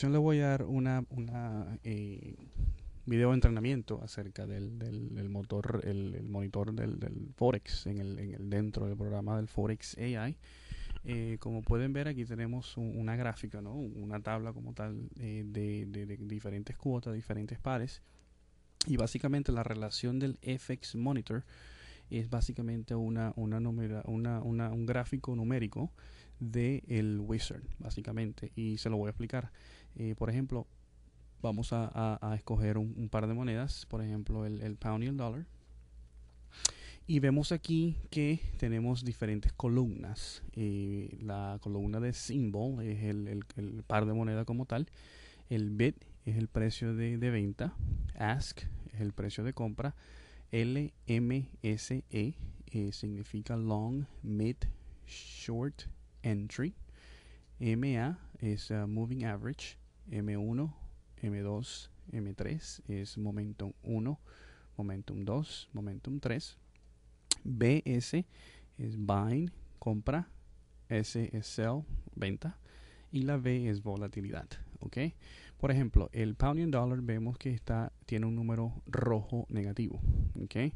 le voy a dar una, una eh, video de entrenamiento acerca del, del, motor, el, monitor del, Forex en el, en el dentro del programa del Forex AI. Eh, como pueden ver aquí tenemos una gráfica, ¿no? una tabla como tal eh, de, diferentes cuotas, diferentes pares y básicamente la relación del FX Monitor es básicamente una, una, una, un gráfico numérico del el wizard, básicamente. Y se lo voy a explicar. Eh, por ejemplo, vamos a, a, escoger un, par de monedas, por ejemplo, el, el pound y el Dollar Y vemos aquí que tenemos diferentes columnas. Eh, la columna de symbol es el, el, el, par de moneda como tal. El bid es el precio de, de venta. Ask es el precio de compra. LMSE E eh, significa Long, Mid, Short Entry. MA es uh, Moving Average. M1, M2, M3 es Momentum 1, Momentum 2, Momentum 3. BS es Buying, compra. S es Sell, venta. Y la V es volatilidad. ¿ok? Por ejemplo, el pound and dollar vemos que está, tiene un número rojo negativo. Eh,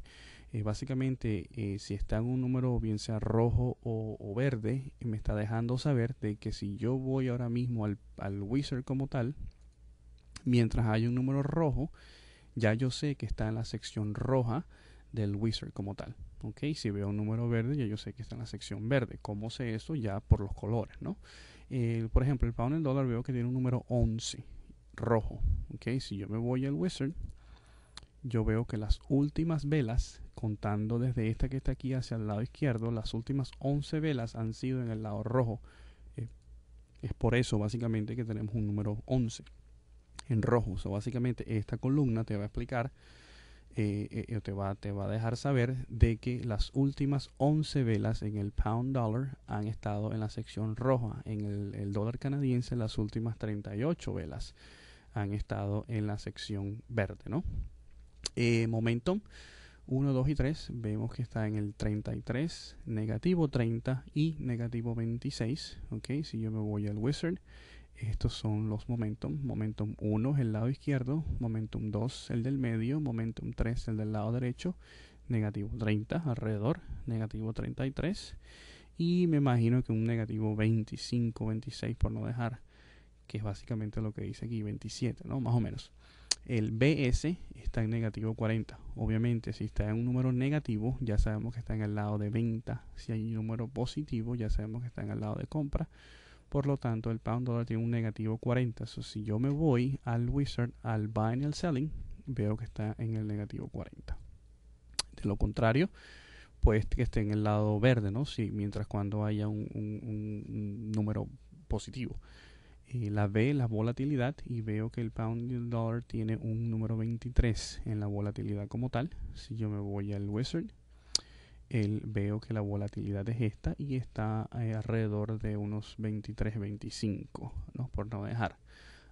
básicamente, eh, si está en un número bien sea rojo o, verde, eh, me está dejando saber de que si yo voy ahora mismo al, wizard como tal, mientras hay un número rojo, ya yo sé que está en la sección roja del wizard como tal. Si veo un número verde, ya yo sé que está en la sección verde. ¿Cómo sé eso? Ya por los colores, ¿no? por ejemplo, el pound en dólar veo que tiene un número 11 rojo. Okay, si yo me voy al wizard, yo veo que las últimas velas, contando desde esta que está aquí hacia el lado izquierdo, las últimas 11 velas han sido en el lado rojo. Eh, es por eso básicamente que tenemos un número 11 en rojo. O básicamente esta columna te va a explicar, eh, eh, te, va, te va a dejar saber de que las últimas 11 velas en el pound dollar han estado en la sección roja. En el, el dólar canadiense las últimas 38 velas han estado en la sección verde, ¿no? Eh, momentum 1, 2 y 3 vemos que está en el 33, negativo 30 y negativo 26, ¿ok? Si yo me voy al wizard, estos son los momentum. Momentum 1 es el lado izquierdo, momentum 2 el del medio, momentum 3 el del lado derecho, negativo 30 alrededor, negativo 33 y me imagino que un negativo 25, 26 por no dejar que es básicamente lo que dice aquí, 27, ¿no? Más o menos. El BS está en negativo 40. Obviamente, si está en un número negativo, ya sabemos que está en el lado de venta. Si hay un número positivo, ya sabemos que está en el lado de compra. Por lo tanto, el pound dollar tiene un negativo 40. si yo me voy al wizard, al buy y al selling, veo que está en el negativo 40. De lo contrario, pues que esté en el lado verde, ¿no? Si, mientras cuando haya un número positivo. Eh, la B, la volatilidad, y veo que el pound Dollar tiene un número 23 en la volatilidad como tal. Si yo me voy al wizard, él veo que la volatilidad es esta y está eh, alrededor de unos 23, 25, ¿no? por no dejar.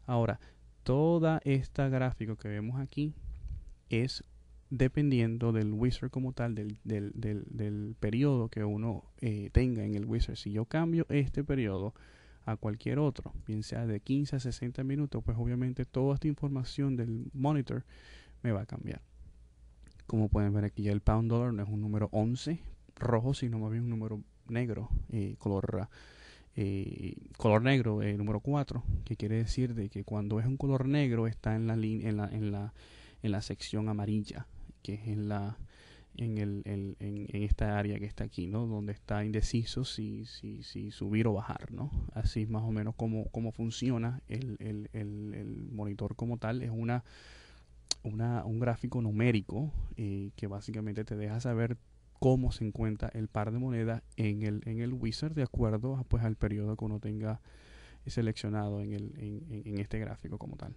Ahora, toda esta gráfica que vemos aquí es dependiendo del wizard como tal, del, del, del, del periodo que uno eh, tenga en el wizard. Si yo cambio este periodo, a cualquier otro, bien sea de 15 a 60 minutos, pues obviamente toda esta información del monitor me va a cambiar. Como pueden ver aquí, el pound dollar no es un número 11 rojo, sino más bien un número negro, eh, color, eh, color negro, el eh, número 4, que quiere decir de que cuando es un color negro está en la, en la, en la, en la sección amarilla, que es en la en, el, en, en, esta área que está aquí, ¿no? Donde está indeciso si, si, si subir o bajar, ¿no? Así más o menos como, funciona el, el, el, monitor como tal. Es una, una un gráfico numérico eh, que básicamente te deja saber cómo se encuentra el par de monedas en el, en el wizard de acuerdo pues, al periodo que uno tenga seleccionado en, el, en este gráfico como tal.